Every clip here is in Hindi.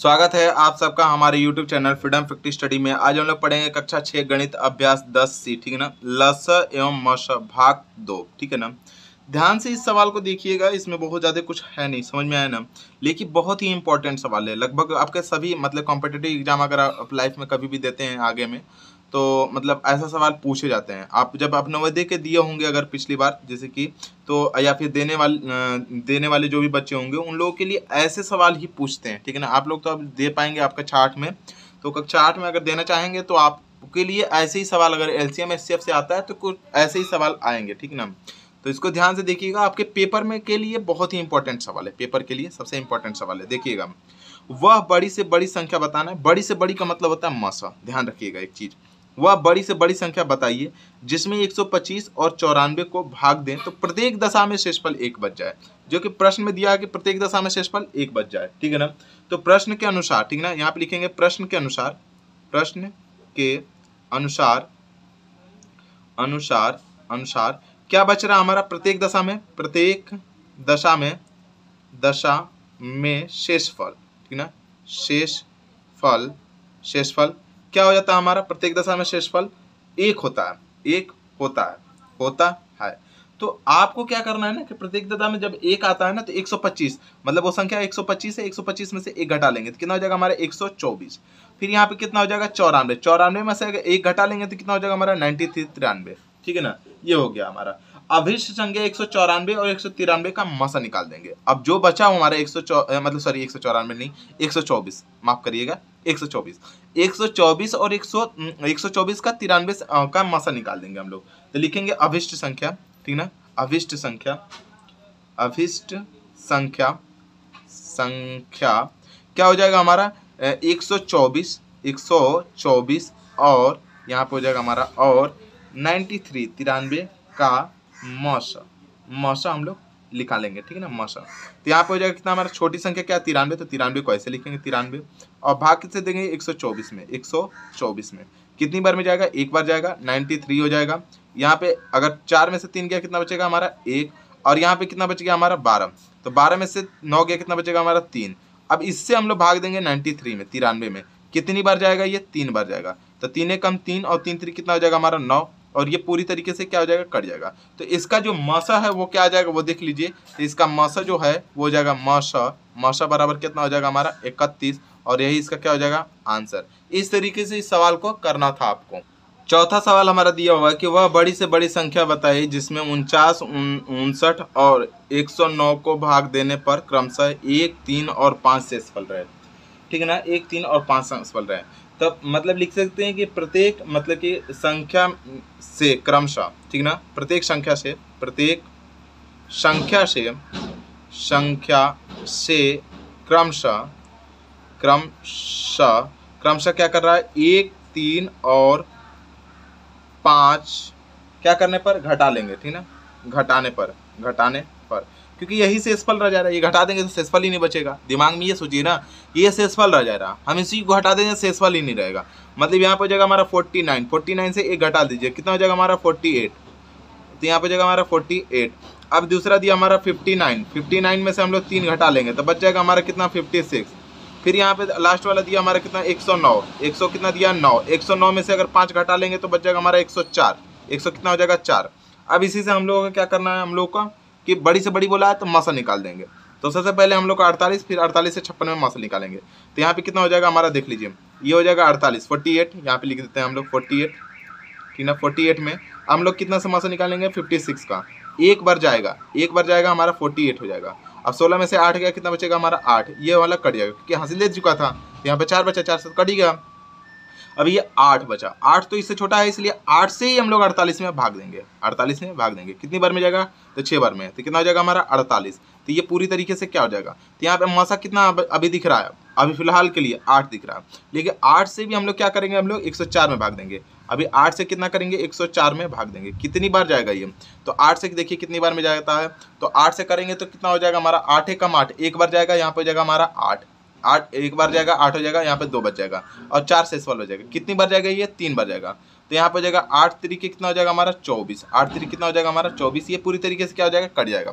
स्वागत है आप सबका हमारे YouTube channel freedom effective study में आज हम लोग पढ़ेंगे कक्षा छः गणित अभ्यास दस सी ठीक है ना लस एवं मस भाग दो ठीक है ना ध्यान से इस सवाल को देखिएगा इसमें बहुत ज़्यादा कुछ है नहीं समझ में आया ना लेकिन बहुत ही इंपॉर्टेंट सवाल है लगभग आपके सभी मतलब कॉम्पिटेटिव एग्जाम अगर आप लाइफ में कभी भी देते हैं आगे में तो मतलब ऐसा सवाल पूछे जाते हैं आप जब आप नवोदय के दिए होंगे अगर पिछली बार जैसे कि तो या फिर देने वाले देने वाले जो भी बच्चे होंगे उन लोगों के लिए ऐसे सवाल ही पूछते हैं ठीक है ना आप लोग तो अब दे पाएंगे आपका चार्ट में तो कक्षा आठ में अगर देना चाहेंगे तो आपके लिए ऐसे ही सवाल अगर L C M S C F से आता है तो कुछ ऐसे ही सवाल आएंगे ठीक ना तो इसको ध्यान से देखिएगा आपके पेपर में के लिए बहुत ही इंपॉर्टेंट सवाल है पेपर के लिए सबसे इंपॉर्टेंट सवाल है देखिएगा वह बड़ी से बड़ी संख्या बताना है बड़ी से बड़ी का मतलब होता है मसा ध्यान रखिएगा एक चीज़ वह बड़ी से बड़ी संख्या बताइए जिसमें 125 और चौरानवे को भाग दें तो प्रत्येक दशा में शेषफल एक बच जाए जो कि प्रश्न में दिया है कि प्रत्येक दशा में शेषफल एक बच जाए ठीक है ना तो प्रश्न के अनुसार ठीक ना यहाँ पे लिखेंगे प्रश्न के अनुसार प्रश्न के अनुसार अनुसार अनुसार क्या बच रहा हमारा प्रत्येक दशा में प्रत्येक दशा में दशा में शेषफल ठीक ना शेष शेष शेषफल क्या हो जाता है हमारा प्रत्येक दशा में शेषफल एक होता है एक होता है होता है तो आपको क्या करना है ना कि प्रत्येक दशा में जब एक आता है ना तो 125 मतलब वो संख्या 125 है 125 में से एक घटा लेंगे तो कितना हो जाएगा हमारा 124 फिर यहाँ पे कितना हो जाएगा चौरानवे चौरानवे में से अगर एक घटा लेंगे तो कितना हो जाएगा हमारा नाइन्टी थ्री तिरानवे ठीक है ना ये हो गया हमारा अभिष्ट संख्या एक और एक का मसा निकाल देंगे अब जो बचा हमारा एक मतलब सॉरी एक नहीं एक माफ करिएगा 124 124 और 100 124 हम्म, का तिरानवे का मासा निकाल देंगे हम लोग तो लिखेंगे अभिष्ट संख्या ठीक ना अभिष्ट संख्या अभिष्ट संख्या संख्या क्या हो जाएगा हमारा 124 124 और यहाँ पे हो जाएगा हमारा और 93 थ्री तिरानवे का मौसा मौसा हम लोग निकालेंगे ठीक है ना मसा तो यहाँ पे हो जाएगा कितना हमारा छोटी संख्या क्या तिरानवे तो तिरानवे को ऐसे लिखेंगे तिरानवे और भाग कितने देंगे एक में एक में कितनी बार में जाएगा एक बार जाएगा नाइन्टी हो जाएगा यहाँ पे अगर चार में से तीन गया कितना बचेगा हमारा एक और यहाँ पे कितना बच गया हमारा बारह तो बारह में से नौ गया कितना बचेगा हमारा तीन अब इससे हम लोग भाग देंगे नाइन्टी थ्री में तिरानवे में कितनी बार जाएगा ये तीन बार जाएगा तो तीन एक कम तीन और तीन थ्री कितना हो जाएगा हमारा नौ और ये पूरी तरीके से क्या हो जाएगा कट जाएगा तो इसका जो मासा है वो क्या आ जाएगा वो देख लीजिए तो इसका मासा जो है वो हो जाएगा मासा मासा बराबर कितना हो जाएगा हमारा इकतीस और यही इसका क्या हो जाएगा आंसर इस तरीके से इस सवाल को करना था आपको चौथा सवाल हमारा दिया हुआ है कि वह बड़ी से बड़ी संख्या बताई जिसमें उनचास उनसठ और 109 को भाग देने पर क्रमशः एक तीन और पाँच से सफल रहे ठीक है ना एक तीन और पाँच से सफल रहे तब मतलब लिख सकते हैं कि प्रत्येक मतलब कि संख्या से क्रमशः ठीक ना प्रत्येक संख्या से प्रत्येक संख्या से संख्या से क्रमशः क्रमशः क्रमशः क्या कर रहा है एक तीन और पाँच क्या करने पर घटा लेंगे ठीक ना घटाने पर घटाने क्योंकि यही सेसफल रह जा रहा है ये घटा देंगे तो सेसफल ही नहीं बचेगा दिमाग में ये सोचिए ना ये सेसफल रह जा रहा हम इसी को घटा देंगे सेसफल ही नहीं रहेगा मतलब यहाँ पर हो जाएगा हमारा फोर्टी नाइन फोर्टी नाइन से एक घटा दीजिए कितना हो जाएगा हमारा फोर्टी एट तो यहाँ पर हो जाएगा हमारा फोर्टी एट अब दूसरा दिया हमारा फिफ्टी नाइन फिफ्टी नाइन में से हम लोग तीन घटा लेंगे तो बच जाएगा हमारा कितना फिफ्टी सिक्स फिर यहाँ पे लास्ट वाला दिया हमारा कितना एक सौ नौ एक सौ कितना दिया नौ एक सौ नौ में से अगर पाँच घटा लेंगे तो बच जाएगा हमारा एक सौ चार एक सौ कितना हो जाएगा चार अब इसी से हम लोगों का क्या करना है हम लोग का कि बड़ी से बड़ी बोला है तो मसा निकाल देंगे तो सबसे पहले हम लोग का अड़तालीस फिर अड़तालीस से छप्पन में मसा निकालेंगे तो यहाँ पे कितना हो जाएगा हमारा देख लीजिए ये हो जाएगा अड़तालीस फोर्टी एट यहाँ पे लिख देते हैं हम लोग फोर्टी एट ठीक ना फोर्टी एट में हम लोग कितना से मसा निकालेंगे फिफ्टी सिक्स का एक बार जाएगा एक बार जाएगा हमारा फोर्टी एट हो जाएगा अब सोलह में से आठ गया कितना बचेगा हमारा आठ ये वाला कट जाएगा क्योंकि हंसी ले चुका था यहाँ पे चार बचा चार से कट ही गया अभी ये आठ बचा आठ तो इससे छोटा है इसलिए आठ से ही हम लोग अड़तालीस में भाग देंगे अड़तालीस में भाग देंगे कितनी बार में जाएगा तो छः बार में तो कितना हो जाएगा हमारा अड़तालीस तो ये पूरी तरीके से क्या हो जाएगा तो यहाँ पे मौसा कितना अभी दिख रहा है अभी फिलहाल के लिए आठ दिख रहा है लेकिन आठ से भी हम लोग क्या करेंगे हम लोग एक में भाग देंगे अभी आठ से कितना करेंगे एक में भाग देंगे कितनी बार जाएगा ये तो आठ से देखिए कितनी बार में जाता है तो आठ से करेंगे तो कितना हो जाएगा हमारा आठ कम आठ एक बार जाएगा यहाँ पर जाएगा हमारा आठ आठ एक बार जाएगा आठ हो जाएगा यहाँ पे दो बच जाएगा और चार सेसफल हो जाएगा कितनी बार जाएगा ये तीन बार जाएगा तो यहाँ पे हो जाएगा आठ तरीके कितना हो जाएगा हमारा चौबीस आठ तरीके कितना हो जाएगा हमारा चौबीस ये पूरी तरीके से क्या हो जाएगा कट जाएगा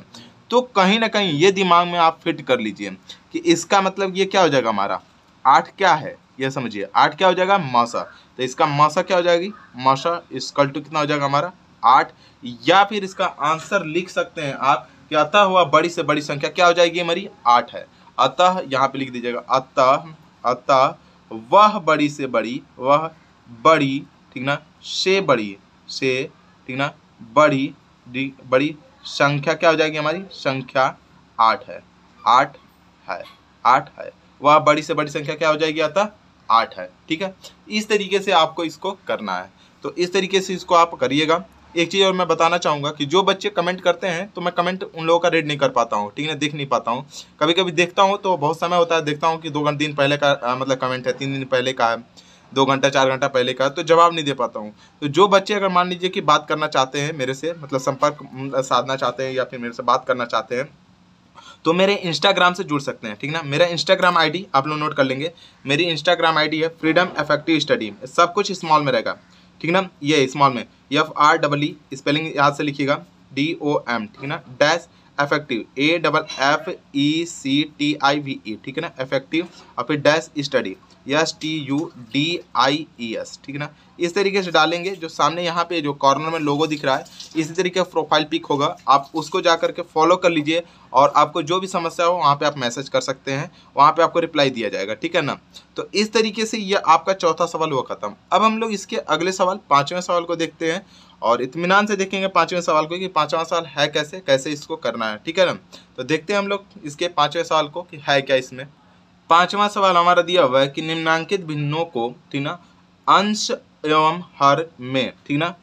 तो कहीं ना कहीं ये दिमाग में आप फिट कर लीजिए कि इसका मतलब ये क्या हो जाएगा हमारा आठ क्या है ये समझिए आठ क्या हो जाएगा मौसा तो इसका मौसा क्या हो जाएगी मौसा इसकल टू कितना हो जाएगा हमारा आठ या फिर इसका आंसर लिख सकते हैं आप कि आता हुआ बड़ी से बड़ी संख्या क्या हो जाएगी हमारी आठ है अतः यहाँ पे लिख दीजिएगा अतः अतः वह बड़ी से बड़ी वह बड़ी ठीक ना से बड़ी से ठीक ना बड़ी बड़ी संख्या क्या हो जाएगी हमारी संख्या आठ है आठ है आठ है वह बड़ी से बड़ी संख्या क्या हो जाएगी अतः आठ है ठीक है इस तरीके से आपको इसको करना है तो इस तरीके से इसको आप करिएगा एक चीज़ और मैं बताना चाहूँगा कि जो बच्चे कमेंट करते हैं तो मैं कमेंट उन लोगों का रीड नहीं कर पाता हूँ ठीक है देख नहीं पाता हूँ कभी कभी देखता हूँ तो बहुत समय होता है देखता हूँ कि दो घंटे दिन पहले का आ, मतलब कमेंट है तीन दिन पहले का है दो घंटा चार घंटा पहले का तो जवाब नहीं दे पाता हूँ तो जो बच्चे अगर मान लीजिए कि बात करना चाहते हैं मेरे से मतलब संपर्क मतलब साधना चाहते हैं या फिर मेरे से बात करना चाहते हैं तो मेरे इंस्टाग्राम से जुड़ सकते हैं ठीक ना मेरा इंस्टाग्राम आईडी आप लोग नोट कर लेंगे मेरी इंस्टाग्राम आईडी है फ्रीडम एफेक्टिव स्टडी सब कुछ स्मॉल में रहेगा ठीक है ना ये स्मॉल में F R double E spelling याद से लिखिएगा डी ओ एम ठीक है ना dash effective A double F E C T I V E ठीक है ना एफेक्टिव और फिर dash study S T U D I E S ठीक है ना इस तरीके से डालेंगे जो सामने यहाँ पे जो कॉर्नर में लोगो दिख रहा है इसी तरीके का प्रोफाइल पिक होगा आप उसको जा करके फॉलो कर लीजिए और आपको जो भी समस्या हो वहाँ पे आप मैसेज कर सकते हैं वहाँ पे आपको रिप्लाई दिया जाएगा ठीक है ना तो इस तरीके से ये आपका चौथा सवाल हुआ ख़त्म अब हम लोग इसके अगले सवाल पाँचवें सवाल को देखते हैं और इतमान से देखेंगे पाँचवें सवाल को कि पाँचवा सवाल है कैसे कैसे इसको करना है ठीक है ना तो देखते हैं हम लोग इसके पाँचवें सवाल को कि है क्या इसमें पाँचवा सवाल हमारा दिया हुआ है कि निम्नांकित भिन्नों को ठीक ना अंश एवं हर में ठीक ना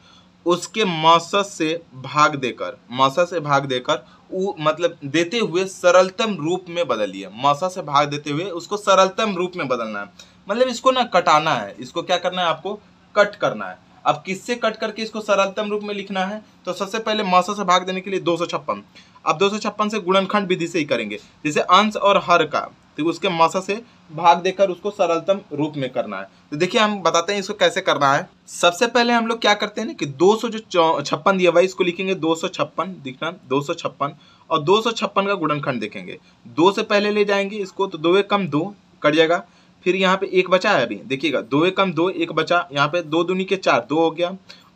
उसके मौसत से भाग देकर मौसत से भाग देकर उ, मतलब देते हुए सरलतम रूप में बदलिए मौसा से भाग देते हुए उसको सरलतम रूप में बदलना है मतलब इसको ना कटाना है इसको क्या करना है आपको कट करना है अब किससे कट करके इसको सरलतम रूप में लिखना है तो सबसे पहले मासा से भाग देने के लिए दो अब दो से गुणनखंड विधि से ही करेंगे जैसे अंश और हर का तो उसके मासा से भाग देकर उसको सरलतम रूप में करना है तो देखिए हम बताते हैं इसको कैसे करना है सबसे पहले हम लोग क्या करते हैं ना कि दो सौ जो छप्पन दिया हुआ है इसको लिखेंगे दो सौ छप्पन दिखना दो सौ छप्पन और दो सौ छप्पन का गुणनखंड देखेंगे दो से पहले ले जाएंगे इसको तो दो एक कम दो कट जाएगा फिर यहाँ पे एक बचा है अभी देखिएगा दो एक कम दो एक बचा यहाँ पे दो दूनी के चार दो हो गया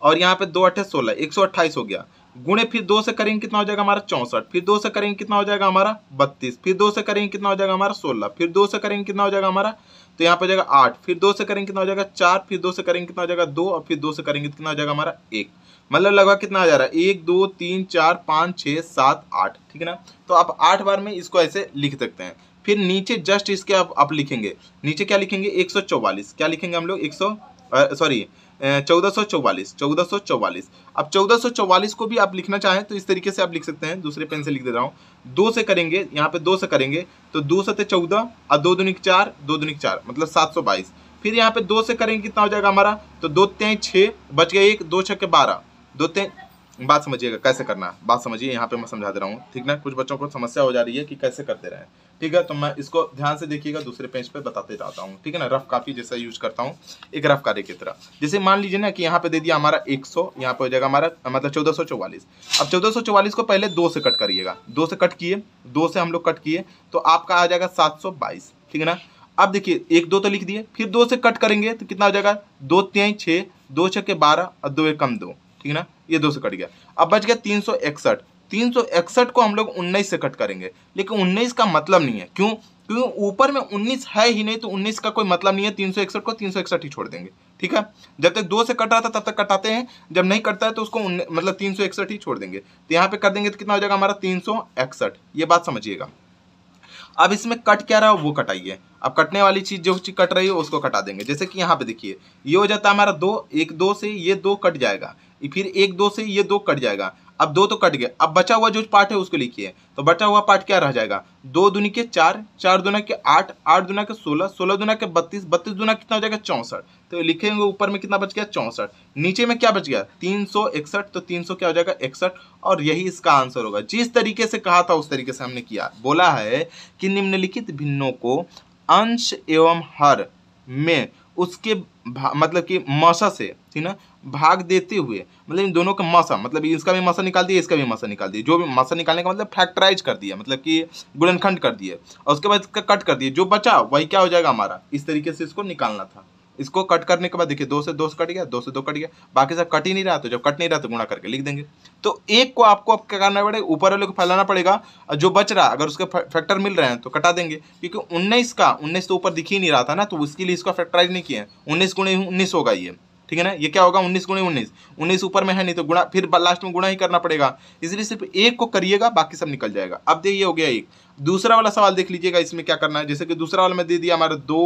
और यहाँ पे दो अट्ठे सोलह एक सौ अट्ठाईस हो गया गुणे फिर दो से करेंगे कितना हो जाएगा हमारा चौंसठ फिर दो से करेंगे कितना हो जाएगा हमारा बत्तीस फिर दो से करेंगे कितना हो जाएगा हमारा सोलह फिर दो से करेंगे कितना हो जाएगा हमारा तो यहाँ पे हो जाएगा आठ फिर दो से करेंगे कितना हो जाएगा चार फिर दो से करेंगे कितना हो जाएगा दो और फिर दो से करेंगे कितना हो जाएगा हमारा एक मतलब लगभग कितना आ जा रहा है एक दो तीन चार पाँच छः सात आठ ठीक है ना तो आप आठ बार में इसको ऐसे लिख सकते हैं फिर नीचे जस्ट इसके आप आप लिखेंगे नीचे क्या लिखेंगे एक क्या लिखेंगे हम लोग एक सॉरी चौदह सौ चौवालीस चौदह सौ चौवालीस अब चौदह सौ चौवालीस को भी आप लिखना चाहें तो इस तरीके से आप लिख सकते हैं दूसरे पेन से लिख दे रहा हूँ दो से करेंगे यहाँ पे दो से करेंगे तो दो सत्य चौदह और दो दुनिक चार दो दुनिक चार मतलब सात सौ बाईस फिर यहाँ पे दो से करेंगे कितना हो जाएगा हमारा तो दो तेईस छः बच गए एक दो के बारह दो तेईस बात समझिएगा कैसे करना है बात समझिए यहाँ पे मैं समझा दे रहा हूँ ठीक ना कुछ बच्चों को समस्या हो जा रही है कि कैसे करते रहें ठीक है तो मैं इसको ध्यान से देखिएगा दूसरे पेज पे बताते जाता हूँ ठीक है ना रफ कापी जैसा यूज करता हूँ एक रफ कार्य की तरह जैसे मान लीजिए ना कि यहाँ पे दे दिया हमारा सौ यहाँ पे हो जाएगा हमारा मतलब चौदह अब चौदह को पहले दो से कट करिएगा दो से कट किए दो से हम लोग कट किए तो आपका आ जाएगा सात ठीक है ना अब देखिए एक दो तो लिख दिए फिर दो से कट करेंगे तो कितना हो जाएगा दो त्याई छः दो छः के बारह और दो एक कम दो ठीक है ना ये दो से कट गया अब बच गया तीन सौ इकसठ तीन सौ इकसठ को हम लोग उन्नीस से कट करेंगे लेकिन उन्नीस का मतलब नहीं है क्यों क्योंकि ऊपर में उन्नीस है ही नहीं तो उन्नीस का कोई मतलब नहीं है तीन सौ इकसठ को तीन सौ इकसठ ही छोड़ देंगे ठीक है जब तक दो से कट रहा था तब तक कटाते हैं जब नहीं कटता है तो उसको मतलब तीन सौ इकसठ ही छोड़ देंगे तो यहाँ पे कर देंगे तो कितना हो जाएगा हमारा तीन सौ ये बात समझिएगा अब इसमें कट क्या रहा है वो कटाइए अब कटने वाली चीज़ जो चीज़ कट रही है उसको कटा देंगे जैसे कि यहाँ पे देखिए ये हो जाता है हमारा दो एक दो से ये दो कट जाएगा फिर एक दो से ये दो कट जाएगा अब दो तो कट गया अब बचा हुआ जो पार्ट है उसको लिखिए तो बचा हुआ पार्ट क्या रह जाएगा दो दुनिया के चार चार दुना के आठ आठ दुना के सोलह सोलह दुना के बत्तीस बत्तीस दुना कितना हो जाएगा चौंसठ तो लिखेंगे ऊपर में कितना बच गया चौंसठ नीचे में क्या बच गया तीन सौ इकसठ तो तीन सौ क्या हो जाएगा इकसठ और यही इसका आंसर होगा जिस तरीके से कहा था उस तरीके से हमने किया बोला है कि निम्नलिखित भिन्नों को अंश एवं हर में उसके मतलब कि मौसा से ठीक ना भाग देते हुए मतलब इन दोनों का मसा मतलब इसका भी मसा निकाल दिया इसका भी मसा निकाल दिया जो भी मसा निकालने का मतलब फैक्टराइज कर दिया मतलब कि गुणनखंड कर दिए और उसके बाद इसका कट कर दिया जो बचा वही क्या हो जाएगा हमारा इस तरीके से इसको निकालना था इसको कट करने के बाद देखिए दो से दो से कट गया दो से दो कट गया बाकी सब कट ही नहीं रहा तो जब कट नहीं रहा तो गुणा करके लिख देंगे तो एक को आपको अब क्या करना पड़ेगा ऊपर वाले को फैलाना पड़ेगा और जो बच रहा अगर उसके फैक्टर मिल रहे हैं तो कटा देंगे क्योंकि उन्नीस का उन्नीस तो ऊपर दिख ही नहीं रहा था ना तो उसके लिए इसका फैक्टराइज नहीं किया है उन्नीस गुणे उन्नीस होगा ये ठीक है ना ये क्या होगा उन्नीस गुणे उन्नीस उन्नीस ऊपर में है नहीं तो गुणा फिर लास्ट में गुणा ही करना पड़ेगा इसलिए सिर्फ एक को करिएगा बाकी सब निकल जाएगा अब देखिए हो गया एक दूसरा वाला सवाल देख लीजिएगा इसमें क्या करना है जैसे कि दूसरा वाला में दे दिया हमारा दो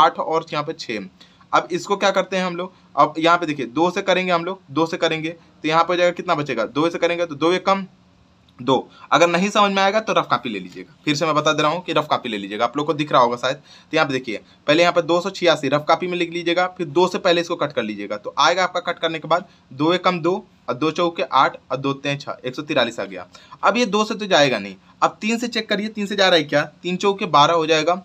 आठ और यहाँ पे छः अब इसको क्या करते हैं हम लोग अब यहाँ पे देखिए दो से करेंगे हम लोग दो से करेंगे तो यहाँ पर जाएगा कितना बचेगा दो से करेंगे तो दो एक कम दो अगर नहीं समझ में आएगा तो रफ कापी ले लीजिएगा फिर से मैं बता दे रहा हूँ कि रफ कापी ले लीजिएगा आप लोग को दिख रहा होगा शायद तो यहाँ पे देखिए पहले यहाँ पे दो सौ छियासी रफ कापी में लिख लीजिएगा फिर दो से पहले इसको कट कर लीजिएगा तो आएगा आपका कट करने के बाद दो कम दो और दो चौके आठ और दो तें छः एक सौ तिरालीस आ गया अब ये दो से तो जाएगा नहीं अब तीन से चेक करिए तीन से जा रहा है क्या तीन चौके बारह हो जाएगा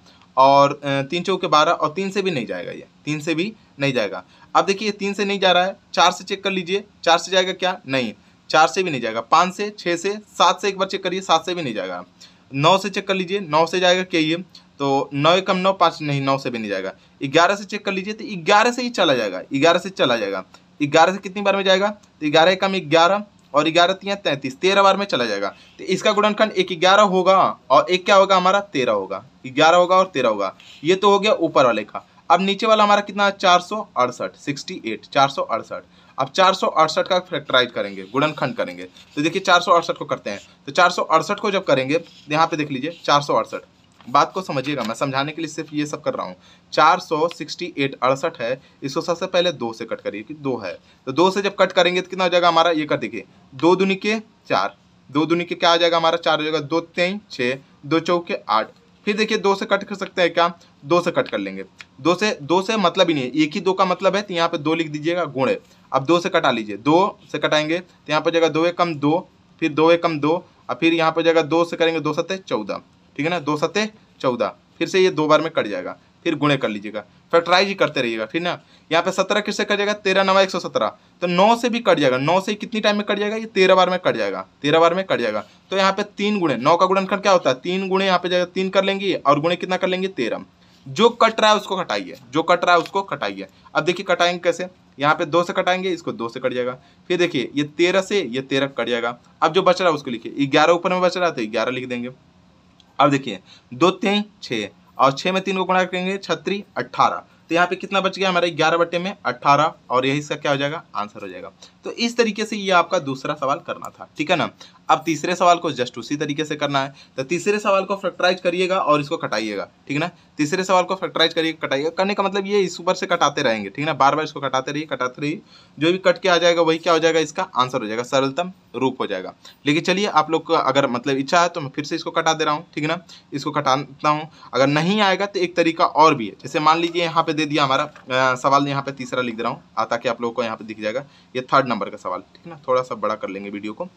और तीन चौके बारह और तीन से भी नहीं जाएगा ये तीन से भी नहीं जाएगा अब देखिए तीन से नहीं जा रहा है चार से चेक कर लीजिए चार से जाएगा क्या नहीं चार से भी नहीं जाएगा पाँच से छः से सात से एक बार चेक करिए सात से भी नहीं जाएगा नौ से चेक कर लीजिए नौ से जाएगा क्या ये तो नौ कम नौ पाँच नहीं नौ से भी नहीं जाएगा ग्यारह से चेक कर लीजिए तो ग्यारह से ही चला जाएगा ग्यारह से चला जाएगा ग्यारह से कितनी बार में जाएगा तो ग्यारह कम ग्यारह और ग्यारह तीन तैंतीस तेरह बार में चला जाएगा तो इसका गुणनखंड एक ग्यारह होगा और एक क्या होगा हमारा तेरह होगा ग्यारह होगा और तेरह होगा ये तो हो गया ऊपर वाले का अब नीचे वाला हमारा कितना चार सौ अड़सठ सिक्सटी एट चार सौ अड़सठ अब चार का फैक्टराइज करेंगे गुणनखंड करेंगे तो देखिए चार को करते हैं तो चार को जब करेंगे तो यहाँ पे देख लीजिए चार बात को समझिएगा मैं समझाने के लिए सिर्फ ये सब कर रहा हूँ चार सौ सिक्सटी एट अड़सठ है इसको सबसे पहले दो से कट करिए कि दो है तो दो से जब कट करेंगे तो कितना हो जाएगा हमारा ये कर देखिए दो दूनी के चार दो दूनी के क्या आ जाएगा हमारा चार हो जाएगा दो तेई छः दो चौके आठ फिर देखिए दो से कट कर सकते हैं क्या दो से कट कर लेंगे दो से दो से मतलब ही नहीं है एक ही दो का मतलब है तो यहाँ पे दो लिख दीजिएगा गुणे अब दो से कटा लीजिए दो से कटाएंगे तो यहाँ पर जगह दो एक कम दो फिर दो एक कम दो और फिर यहाँ पर जगह दो से करेंगे दो सत्य चौदह ठीक है ना दो सत्य चौदह फिर से ये दो बार में कट जाएगा फिर गुणे कर लीजिएगा फैक्टराइज ही करते रहिएगा ठीक ना यहाँ पे सत्रह किससे कट जाएगा तेरह नवा एक सौ सत्रह तो नौ से भी कट जाएगा नौ से कितनी टाइम में कट जाएगा ये तेरह बार में कट जाएगा तेरह बार में कट जाएगा तो यहाँ पे तीन गुणे नौ का गुणनखंड क्या होता है तीन गुणे यहाँ पे जाएगा तीन कर लेंगे और गुणे कितना कर लेंगे तेरह जो कट रहा है उसको कटाइए जो कट रहा है उसको कटाइए अब देखिए कटाएंगे कैसे यहाँ पे दो से कटाएंगे इसको दो से कट जाएगा फिर देखिए ये तेरह से ये तेरह कट जाएगा अब जो बच रहा है उसको लिखिए ग्यारह ऊपर में बच रहा है तो ग्यारह लिख देंगे अब देखिए दो तीन छः और छः में तीन को गुणा करेंगे छत्री अट्ठारह तो यहाँ पे कितना बच गया हमारे ग्यारह बटे में अट्ठारह और यही इसका क्या हो जाएगा आंसर हो जाएगा तो इस तरीके से ये आपका दूसरा सवाल करना था ठीक है ना अब तीसरे सवाल को जस्ट उसी तरीके से करना है तो तीसरे सवाल को फैक्टराइज करिएगा और इसको कटाइएगा ठीक है ना तीसरे सवाल को फैक्टराइज करिए कटाइए करने का मतलब ये इस ऊपर से कटाते रहेंगे ठीक है ना बार बार इसको कटाते रहिए कटाते रहिए जो भी कट के आ जाएगा वही क्या हो जाएगा इसका आंसर हो जाएगा सरलतम रूप हो जाएगा लेकिन चलिए आप लोग का अगर मतलब इच्छा है तो मैं फिर से इसको कटा दे रहा हूँ ठीक है ना इसको कटाता हूँ अगर नहीं आएगा तो एक तरीका और भी है जैसे मान लीजिए यहाँ पे दे दिया हमारा सवाल यहाँ पे तीसरा लिख दे रहा हूँ ताकि आप लोगों को यहाँ पे दिख जाएगा ये थर्ड नंबर का सवाल ठीक है ना थोड़ा सा बड़ा कर लेंगे वीडियो को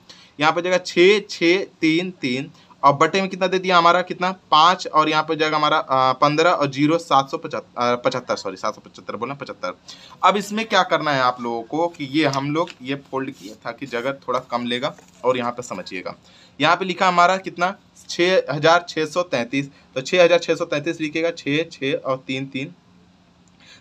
यहाँ पे जगह छः छः तीन तीन और बटे में कितना दे दिया हमारा कितना पाँच और यहाँ पे जाएगा हमारा पंद्रह और जीरो सात सौ पचहत्तर पचहत्तर सॉरी सात सौ पचहत्तर बोला पचहत्तर अब इसमें क्या करना है आप लोगों को कि ये हम लोग ये फोल्ड किए था कि जगह थोड़ा कम लेगा और यहाँ पे समझिएगा यहाँ पे लिखा हमारा कितना छः हज़ार छः सौ तैंतीस तो छः हज़ार छः सौ तैंतीस लिखेगा छः छः और तीन तीन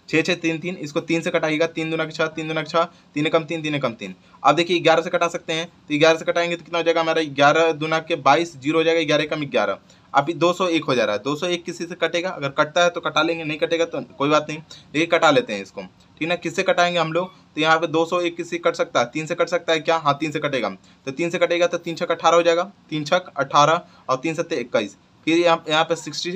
छः छः तीन तीन इसको तीन से कटाइएगा तीन दुना के छः तीन दुना के छः तीन कम तीन तीन कम तीन अब देखिए ग्यारह से कटा सकते हैं तो ग्यारह से कटाएंगे तो कितना हो जाएगा हमारा ग्यारह दुना के बाईस जीरो हो जाएगा ग्यारह कम ग्यारह अभी दो सौ एक हो जा रहा है दो सौ एक किसी से कटेगा अगर कटता है तो कटा लेंगे नहीं कटेगा तो कोई बात नहीं लेकिन कटा लेते हैं इसको ठीक ना किससे कटाएंगे हम लोग तो यहाँ पे दो सौ एक किसी कट सकता है तीन से कट सकता है क्या हाँ तीन से कटेगा तो तीन से कटेगा तो तीन छक अठारह हो जाएगा तीन छक अठारह और तीन सत्तर इक्कीस फिर यहाँ यहाँ पे सिक्सटी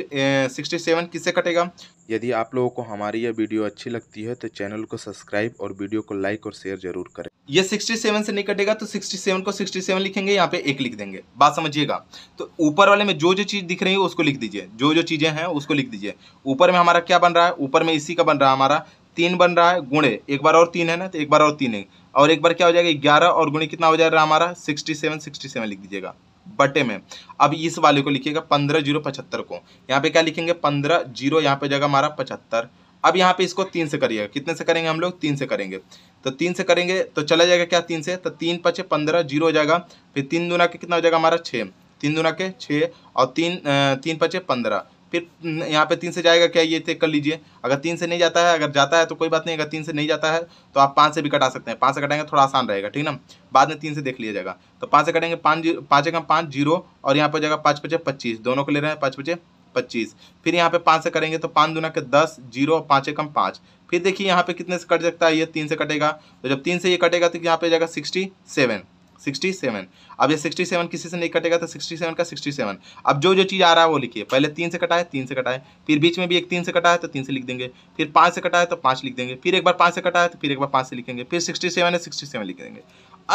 सिक्सटी सेवन किससे कटेगा यदि आप लोगों को हमारी यह वीडियो अच्छी लगती है तो चैनल को सब्सक्राइब और वीडियो को लाइक और शेयर जरूर करें ये 67 से नहीं कटेगा तो 67 को 67 लिखेंगे यहाँ पे एक लिख देंगे बात समझिएगा तो ऊपर वाले में जो जो चीज़ दिख रही है उसको लिख दीजिए जो जो चीज़ें हैं उसको लिख दीजिए ऊपर में हमारा क्या बन रहा है ऊपर में इसी का बन रहा है हमारा तीन बन रहा है गुणे एक बार और तीन है ना तो एक बार और तीन है और एक बार क्या हो जाएगा ग्यारह और गुणे कितना हो जाएगा हमारा सिक्सटी सेवन सिक्सटी सेवन लिख दीजिएगा बटे में अब इस वाले को लिखिएगा पंद्रह जीरो पचहत्तर को यहाँ पे क्या लिखेंगे पंद्रह जीरो यहाँ पे जाएगा हमारा पचहत्तर अब यहाँ पे इसको तीन से करिएगा कितने से करेंगे हम लोग तीन से करेंगे तो तीन से करेंगे तो चला जाएगा क्या तीन से तो तीन पचे पंद्रह जीरो हो जाएगा फिर तीन दुना के कितना हो जाएगा हमारा छः तीन दुना के छः और तीन तीन पचे पंद्रह फिर यहाँ पे तीन से जाएगा क्या ये चेक कर लीजिए अगर तीन से नहीं जाता है अगर जाता है तो कोई बात नहीं अगर तीन से नहीं जाता है तो आप पाँच से भी कटा सकते हैं पाँच से कटाएंगे थोड़ा आसान रहेगा ठीक ना बाद में तीन से देख लिया जाएगा तो पाँच से कटेंगे पाँच पाँच एकम पाँच जीरो और यहाँ पर जाएगा पाँच पचे पच्चीस दोनों को ले रहे हैं पाँच पचे पच्चीस फिर यहाँ पे पाँच से करेंगे तो पाँच दोनों के दस जीरो और पाँच एकम पाँच फिर देखिए यहाँ पे कितने से कट सकता है ये तीन से कटेगा तो जब तीन से ये कटेगा तो यहाँ पे जाएगा सिक्सटी सेवन सिक्सटी सेवन अब ये सिक्सटी सेवन किसी से नहीं कटेगा तो सिक्सटी सेवन का सिक्सटी सेवन अब जो जो चीज़ आ रहा है वो लिखिए पहले तीन से कटा है तीन से कटा है फिर बीच में भी एक तीन से कटा है तो तीन से लिख देंगे फिर पाँच से कटा है तो पाँच लिख देंगे फिर एक बार पाँच से कटा है तो फिर एक बार पाँच से लिखेंगे फिर सिक्सटी सेवन है सिक्सटी सेवन लिख देंगे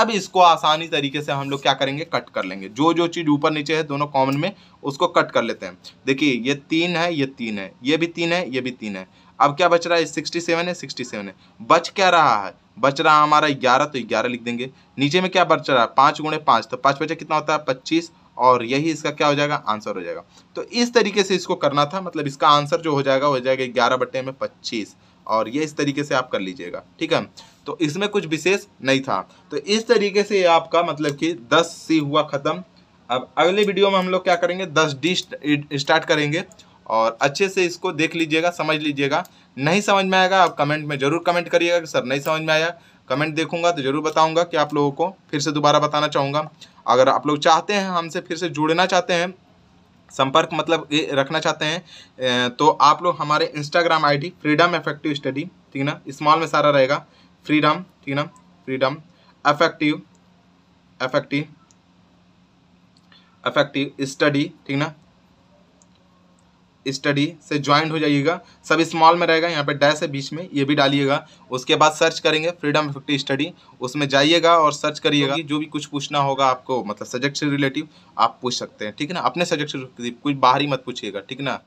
अब इसको आसानी तरीके से हम लोग क्या करेंगे कट कर लेंगे जो जो चीज़ ऊपर नीचे है दोनों कॉमन में उसको कट कर लेते हैं देखिए ये तीन है ये तीन है ये भी तीन है ये भी तीन है अब क्या बच रहा है सिक्सटी सेवन है सिक्सटी सेवन है बच क्या रहा है बच रहा हमारा ग्यारह तो ग्यारह लिख देंगे नीचे में क्या बच रहा है पाँच गुणे पाँच तो पाँच बचा कितना होता है पच्चीस और यही इसका क्या हो जाएगा आंसर हो जाएगा तो इस तरीके से इसको करना था मतलब इसका आंसर जो हो जाएगा हो जाएगा ग्यारह बटे में पच्चीस और ये इस तरीके से आप कर लीजिएगा ठीक है तो इसमें कुछ विशेष नहीं था तो इस तरीके से आपका मतलब कि दस सी हुआ ख़त्म अब अगले वीडियो में हम लोग क्या करेंगे दस डी स्टार्ट करेंगे और अच्छे से इसको देख लीजिएगा समझ लीजिएगा नहीं समझ में आएगा आप कमेंट में ज़रूर कमेंट करिएगा कि सर नहीं समझ में आया कमेंट देखूंगा तो ज़रूर बताऊंगा कि आप लोगों को फिर से दोबारा बताना चाहूँगा अगर आप लोग चाहते हैं हमसे फिर से जुड़ना चाहते हैं संपर्क मतलब ये रखना चाहते हैं तो आप लोग हमारे Instagram ID freedom effective study ठीक ना स्मॉल में सारा रहेगा फ्रीडम ठीक ना freedom effective effective effective study ठीक ना स्टडी से ज्वाइंट हो जाइएगा सब स्मॉल में रहेगा यहाँ पे डैश है बीच में ये भी डालिएगा उसके बाद सर्च करेंगे फ्रीडम फिफ्टी स्टडी उसमें जाइएगा और सर्च करिएगा जो भी कुछ पूछना होगा आपको मतलब सब्जेक्ट से रिलेटिव आप पूछ सकते हैं ठीक है ना अपने सब्जेक्ट से कुछ बाहरी मत पूछिएगा ठीक ना